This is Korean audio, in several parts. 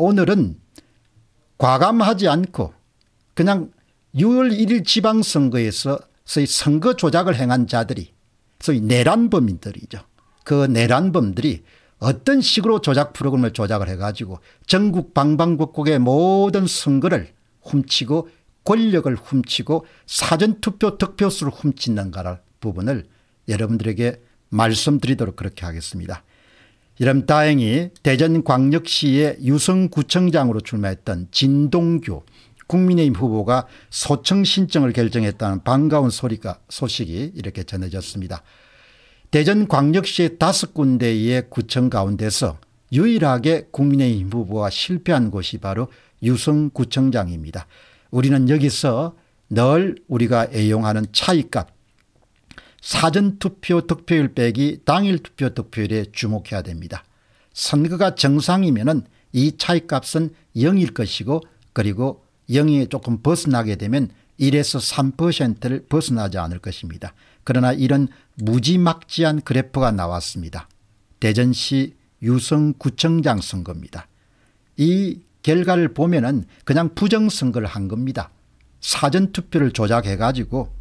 오늘은 과감하지 않고 그냥 6월 1일 지방선거에서 소위 선거 조작을 행한 자들이 소위 내란범인들이죠. 그 내란범들이 어떤 식으로 조작 프로그램을 조작을 해가지고 전국 방방곡곡의 모든 선거를 훔치고 권력을 훔치고 사전투표 득표수를 훔친다는 부분을 여러분들에게 말씀드리도록 그렇게 하겠습니다. 이름 다행히 대전광역시의 유성구청장으로 출마했던 진동규 국민의힘 후보가 소청 신청을 결정했다는 반가운 소리가 소식이 이렇게 전해졌습니다. 대전광역시의 다섯 군데의 구청 가운데서 유일하게 국민의힘 후보가 실패한 곳이 바로 유성구청장입니다. 우리는 여기서 늘 우리가 애용하는 차이값 사전투표 득표율 빼기 당일 투표 득표율에 주목해야 됩니다. 선거가 정상이면 이 차이값은 0일 것이고 그리고 0이 조금 벗어나게 되면 1에서 3%를 벗어나지 않을 것입니다. 그러나 이런 무지막지한 그래프가 나왔습니다. 대전시 유성구청장 선거입니다. 이 결과를 보면 은 그냥 부정선거를 한 겁니다. 사전투표를 조작해가지고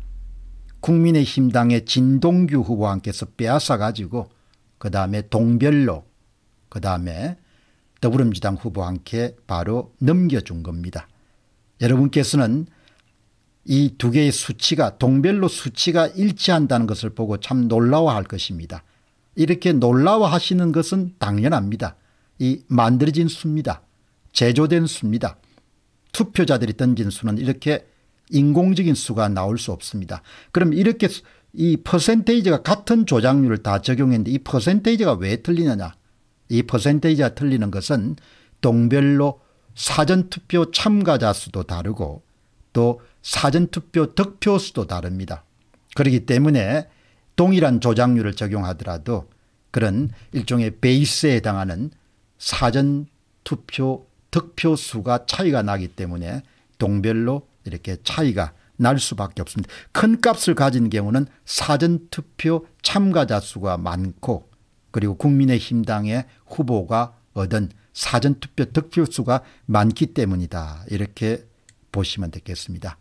국민의힘 당의 진동규 후보한께서 빼앗아가지고 그 다음에 동별로 그 다음에 더불어민주당 후보한께 바로 넘겨준 겁니다. 여러분께서는 이 두 개의 수치가 동별로 수치가 일치한다는 것을 보고 참 놀라워할 것입니다. 이렇게 놀라워하시는 것은 당연합니다. 이 만들어진 수입니다. 제조된 수입니다. 투표자들이 던진 수는 이렇게 인공적인 수가 나올 수 없습니다. 그럼 이렇게 이 퍼센테이지가 같은 조작률을 다 적용했는데 이 퍼센테이지가 왜 틀리느냐. 이 퍼센테이지가 틀리는 것은 동별로 사전투표 참가자 수도 다르고 또 사전투표 득표 수도 다릅니다. 그렇기 때문에 동일한 조작률을 적용하더라도 그런 일종의 베이스에 해당하는 사전투표 득표 수가 차이가 나기 때문에 동별로 이렇게 차이가 날 수밖에 없습니다. 큰 값을 가진 경우는 사전투표 참가자 수가 많고 그리고 국민의힘당의 후보가 얻은 사전투표 득표수가 많기 때문이다. 이렇게 보시면 되겠습니다.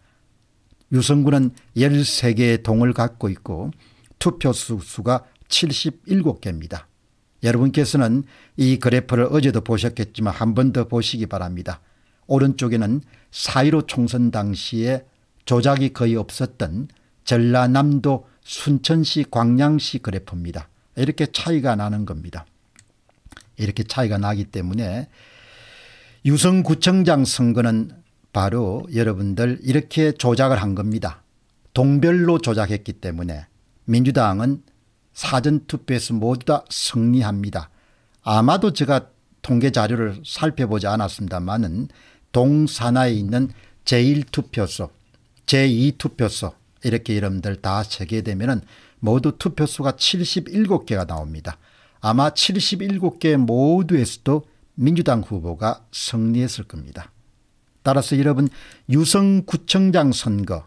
유성군은 13개의 동을 갖고 있고 투표수 수가 77개입니다. 여러분께서는 이 그래프를 어제도 보셨겠지만 한 번 더 보시기 바랍니다. 오른쪽에는 4.15 총선 당시에 조작이 거의 없었던 전라남도 순천시 광양시 그래프입니다. 이렇게 차이가 나는 겁니다. 이렇게 차이가 나기 때문에 유성구청장 선거는 바로 여러분들 이렇게 조작을 한 겁니다. 동별로 조작했기 때문에 민주당은 사전투표에서 모두 다 승리합니다. 아마도 제가 통계 자료를 살펴보지 않았습니다만은 동산하에 있는 제1투표소, 제2투표소 이렇게 이름들 다 재개되면 모두 투표소가 77개가 나옵니다. 아마 77개 모두에서도 민주당 후보가 승리했을 겁니다. 따라서 여러분 유성구청장 선거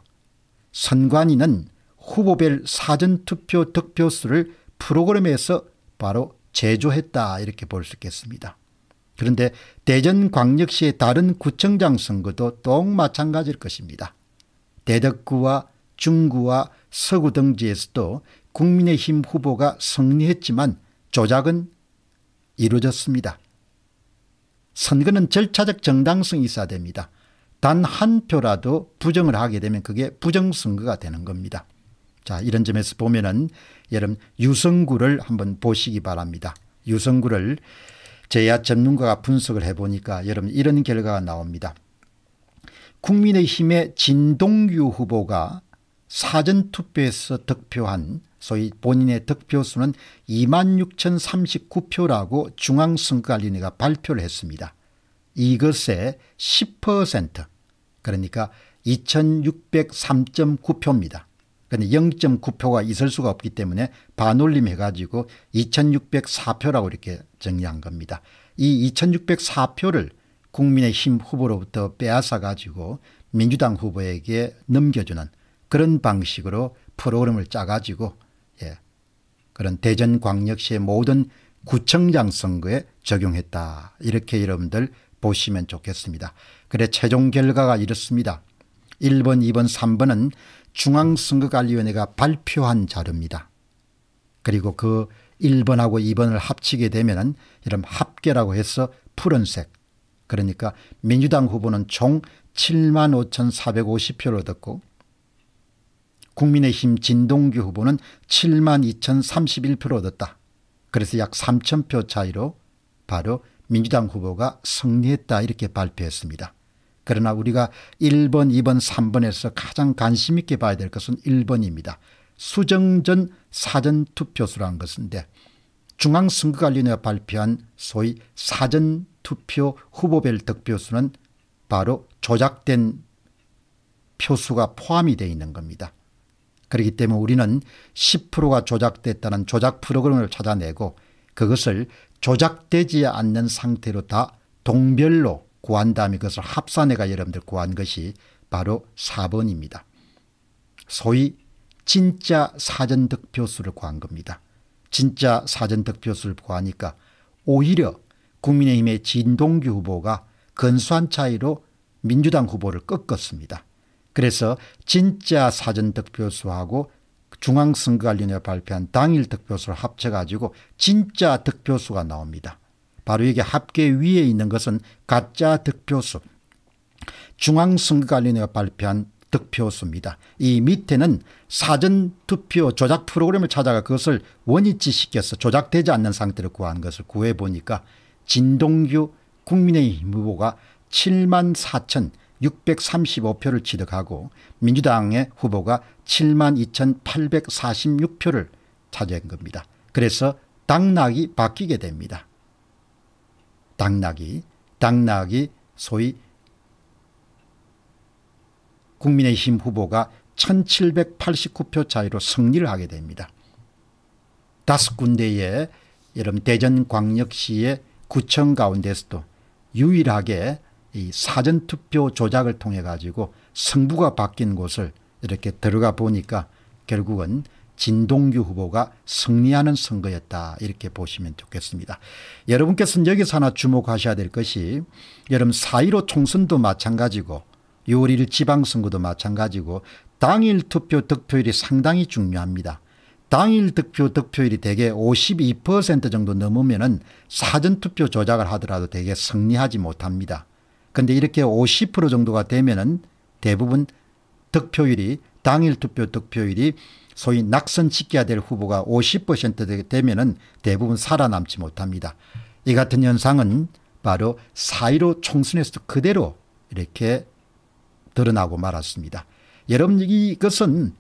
선관위는 후보별 사전투표 득표수를 프로그램에서 바로 제조했다 이렇게 볼 수 있겠습니다. 그런데 대전광역시의 다른 구청장 선거도 똑 마찬가지일 것입니다. 대덕구와 중구와 서구 등지에서도 국민의힘 후보가 승리했지만 조작은 이루어졌습니다. 선거는 절차적 정당성이 있어야 됩니다. 단 한 표라도 부정을 하게 되면 그게 부정선거가 되는 겁니다. 자 이런 점에서 보면은 여러분 유성구를 한번 보시기 바랍니다. 유성구를 제야 전문가가 분석을 해보니까 여러분 이런 결과가 나옵니다. 국민의힘의 진동규 후보가 사전투표에서 득표한 소위 본인의 득표수는 26,039표라고 중앙선거관리위가 발표를 했습니다. 이것의 10% 그러니까 2603.9표입니다. 근데 그러니까 0.9표가 있을 수가 없기 때문에 반올림 해가지고 2604표라고 이렇게 정리한 겁니다. 이 2604표를 국민의힘 후보로부터 빼앗아가지고 민주당 후보에게 넘겨주는 그런 방식으로 프로그램을 짜가지고 예, 그런 대전광역시의 모든 구청장 선거에 적용했다. 이렇게 여러분들 보시면 좋겠습니다. 그래 최종 결과가 이렇습니다. 1번 2번 3번은 중앙선거관리위원회가 발표한 자료입니다. 그리고 그 1번하고 2번을 합치게 되면 이런 합계라고 해서 푸른색 그러니까 민주당 후보는 총 7만 5,450표를 얻었고 국민의힘 진동규 후보는 7만 2,031표를 얻었다. 그래서 약 3,000표 차이로 바로 민주당 후보가 승리했다 이렇게 발표했습니다. 그러나 우리가 1번 2번 3번에서 가장 관심 있게 봐야 될 것은 1번입니다. 수정전 사전투표수라는 것인데 중앙선거관리위원회가 발표한 소위 사전투표 후보별 득표수는 바로 조작된 표수가 포함이 되어 있는 겁니다. 그렇기 때문에 우리는 10%가 조작됐다는 조작 프로그램을 찾아내고 그것을 조작되지 않는 상태로 다 동별로 구한 다음에 그것을 합산해가 여러분들 구한 것이 바로 4번입니다. 소위 진짜 사전 득표수를 구한 겁니다. 진짜 사전 득표수를 구하니까 오히려 국민의힘의 진동규 후보가 근소한 차이로 민주당 후보를 꺾었습니다. 그래서 진짜 사전 득표수하고 중앙선거관리위원회 발표한 당일 득표수를 합쳐가지고 진짜 득표수가 나옵니다. 바로 이게 합계 위에 있는 것은 가짜 득표수 중앙선거관리위원회가 발표한 득표수입니다. 이 밑에는 사전투표 조작 프로그램을 찾아가 그것을 원위치시켜서 조작되지 않는 상태를 구한 것을 구해보니까 진동규 국민의힘 후보가 7만 4천 635표를 취득하고 민주당의 후보가 7만 2,846표를 차지한 겁니다. 그래서 당락이 바뀌게 됩니다. 당나귀, 당나귀 소위 국민의힘 후보가 1789표 차이로 승리를 하게 됩니다. 다섯 군데의 여름 대전광역시의 구청 가운데서도 유일하게 이 사전투표 조작을 통해 가지고 성부가 바뀐 곳을 이렇게 들어가 보니까 결국은 진동규 후보가 승리하는 선거였다 이렇게 보시면 좋겠습니다. 여러분께서는 여기서 하나 주목하셔야 될 것이 여러분 4.15 총선도 마찬가지고 6월 1일 지방선거도 마찬가지고 당일 투표 득표율이 상당히 중요합니다. 당일 득표 득표율이 대개 52% 정도 넘으면 은 사전투표 조작을 하더라도 대개 승리하지 못합니다. 그런데 이렇게 50% 정도가 되면 은 대부분 득표율이 당일 투표 득표율이 소위 낙선 지켜될 후보가 50% 되면은 대부분 살아남지 못합니다. 이 같은 현상은 바로 사1로 총선에서도 그대로 이렇게 드러나고 말았습니다. 여러분 이것은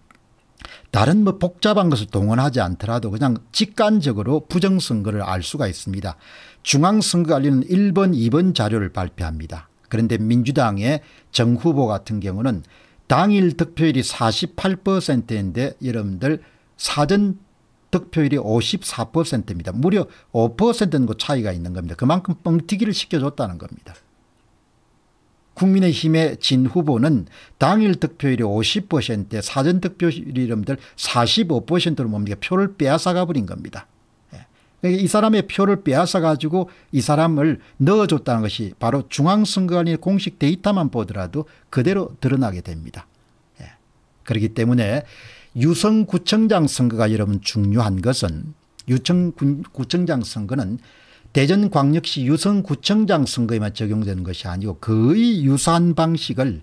다른 뭐 복잡한 것을 동원하지 않더라도 그냥 직관적으로 부정선거를 알 수가 있습니다. 중앙선거관리는 1번 2번 자료를 발표합니다. 그런데 민주당의 정 후보 같은 경우는 당일 득표율이 48%인데 여러분들 사전 득표율이 54%입니다. 무려 5%는 차이가 있는 겁니다. 그만큼 뻥튀기를 시켜줬다는 겁니다. 국민의힘의 진 후보는 당일 득표율이 50%에 사전 득표율이 여러분들 45%로 뭡니까? 표를 빼앗아가 버린 겁니다. 그러니까 이 사람의 표를 빼앗아 가지고 이 사람을 넣어줬다는 것이 바로 중앙선거관의 공식 데이터만 보더라도 그대로 드러나게 됩니다. 예. 그렇기 때문에 유성구청장 선거가 여러분 중요한 것은 유성구청장 선거는 대전광역시 유성구청장 선거에만 적용되는 것이 아니고 거의 유사한 방식을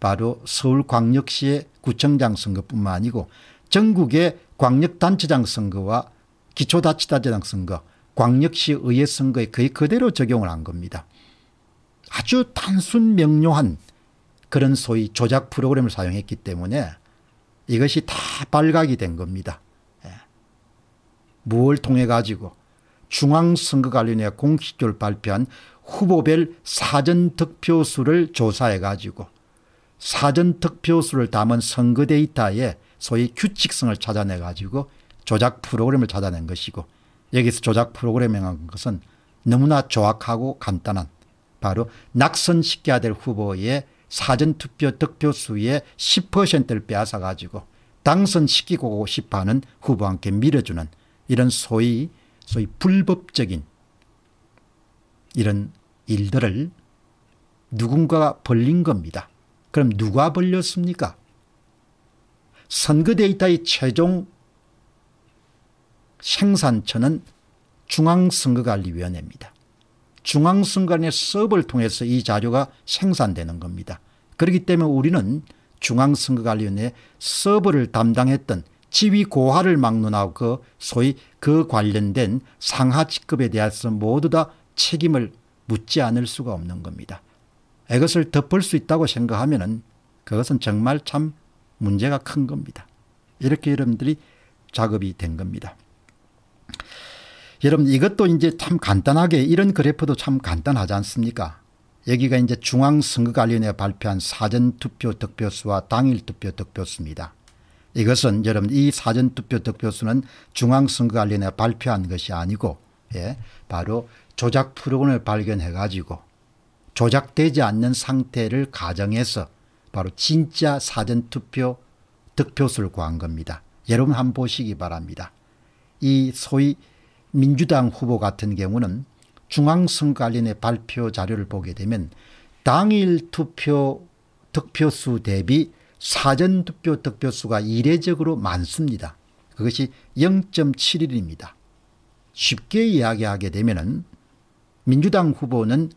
바로 서울광역시의 구청장 선거뿐만 아니고 전국의 광역단체장 선거와 기초자치단체장 선거, 광역시 의회 선거에 거의 그대로 적용을 한 겁니다. 아주 단순 명료한 그런 소위 조작 프로그램을 사용했기 때문에 이것이 다 발각이 된 겁니다. 예. 무엇 통해 가지고 중앙선거관리위원회 공식적으로 발표한 후보별 사전 득표수를 조사해 가지고 사전 득표수를 담은 선거 데이터에 소위 규칙성을 찾아내 가지고 조작 프로그램을 찾아낸 것이고 여기서 조작 프로그램이라는 것은 너무나 조악하고 간단한 바로 낙선시켜야 될 후보의 사전투표 득표수의 10%를 빼앗아가지고 당선시키고 싶어하는 후보한테 밀어주는 이런 소위 소위 불법적인 이런 일들을 누군가가 벌린 겁니다. 그럼 누가 벌렸습니까? 선거 데이터의 최종 생산처는 중앙선거관리위원회입니다. 중앙선관위 수업을 통해서 이 자료가 생산되는 겁니다. 그렇기 때문에 우리는 중앙선거관리위원회 서버를 담당했던 지위 고하를 막론하고 그 소위 그 관련된 상하 직급에 대해서 모두 다 책임을 묻지 않을 수가 없는 겁니다. 이것을 덮을 수 있다고 생각하면 그것은 정말 참 문제가 큰 겁니다. 이렇게 여러분들이 작업이 된 겁니다. 여러분 이것도 이제 참 간단하게 이런 그래프도 참 간단하지 않습니까? 여기가 이제 중앙선거관리원회 발표한 사전투표 득표수와 당일투표 득표수입니다. 이것은 여러분 이 사전투표 득표수는 중앙선거관리원회 발표한 것이 아니고 예, 바로 조작 프로그램을 발견해 가지고 조작되지 않는 상태를 가정해서 바로 진짜 사전투표 득표수를 구한 겁니다. 여러분 한번 보시기 바랍니다. 이 소위 민주당 후보 같은 경우는 중앙선관련의 발표 자료를 보게 되면 당일 투표 득표수 대비 사전투표 득표수가 이례적으로 많습니다. 그것이 0.71입니다. 쉽게 이야기하게 되면 민주당 후보는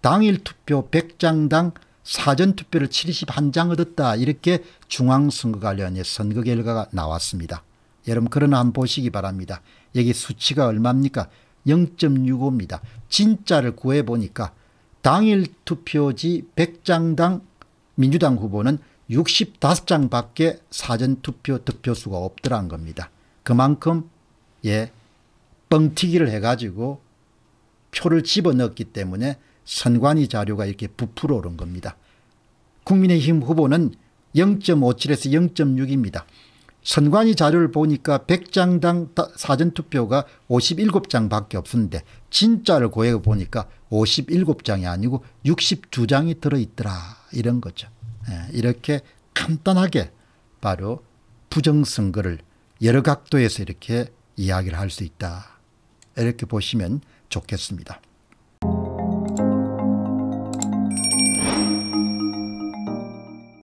당일 투표 100장당 사전투표를 71장 얻었다 이렇게 중앙선거관련의 선거 결과가 나왔습니다. 여러분 그런 한 보시기 바랍니다. 여기 수치가 얼마입니까? 0.65입니다. 진짜를 구해보니까 당일 투표지 100장당 민주당 후보는 65장밖에 사전투표 득표수가 없더란 겁니다. 그만큼 예 뻥튀기를 해가지고 표를 집어넣었기 때문에 선관위 자료가 이렇게 부풀어 오른 겁니다. 국민의힘 후보는 0.57에서 0.6입니다. 선관위 자료를 보니까 100장당 사전투표가 57장밖에 없었는데 진짜를 고해 보니까 57장이 아니고 62장이 들어있더라 이런 거죠. 예, 이렇게 간단하게 바로 부정선거를 여러 각도에서 이렇게 이야기를 할 수 있다. 이렇게 보시면 좋겠습니다.